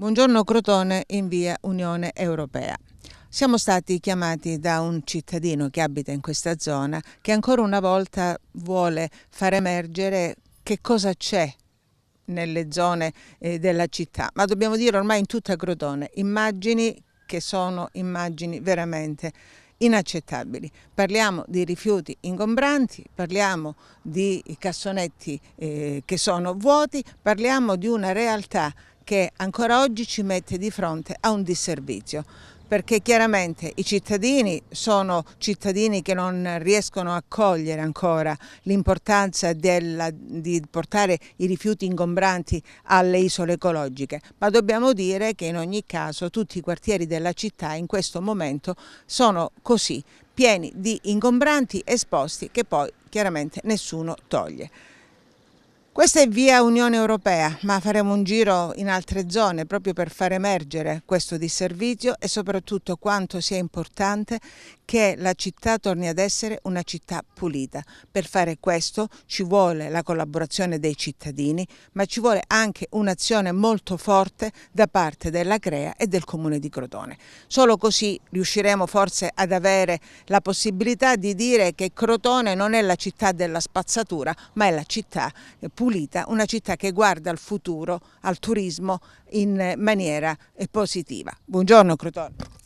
Buongiorno Crotone in via Unione Europea. Siamo stati chiamati da un cittadino che abita in questa zona che ancora una volta vuole far emergere che cosa c'è nelle zone eh, della città, ma dobbiamo dire ormai in tutta Crotone, immagini che sono immagini veramente inaccettabili. Parliamo di rifiuti ingombranti, parliamo di cassonetti eh, che sono vuoti, parliamo di una realtà che ancora oggi ci mette di fronte a un disservizio perché chiaramente i cittadini sono cittadini che non riescono a cogliere ancora l'importanza di portare i rifiuti ingombranti alle isole ecologiche, ma dobbiamo dire che in ogni caso tutti i quartieri della città in questo momento sono così, pieni di ingombranti esposti che poi chiaramente nessuno toglie. Questa è via Unione Europea, ma faremo un giro in altre zone proprio per far emergere questo disservizio e soprattutto quanto sia importante che la città torni ad essere una città pulita. Per fare questo ci vuole la collaborazione dei cittadini, ma ci vuole anche un'azione molto forte da parte della Crea e del Comune di Crotone. Solo così riusciremo forse ad avere la possibilità di dire che Crotone non è la città della spazzatura, ma è la città pulita pulita, una città che guarda al futuro, al turismo in maniera positiva. Buongiorno Crotone.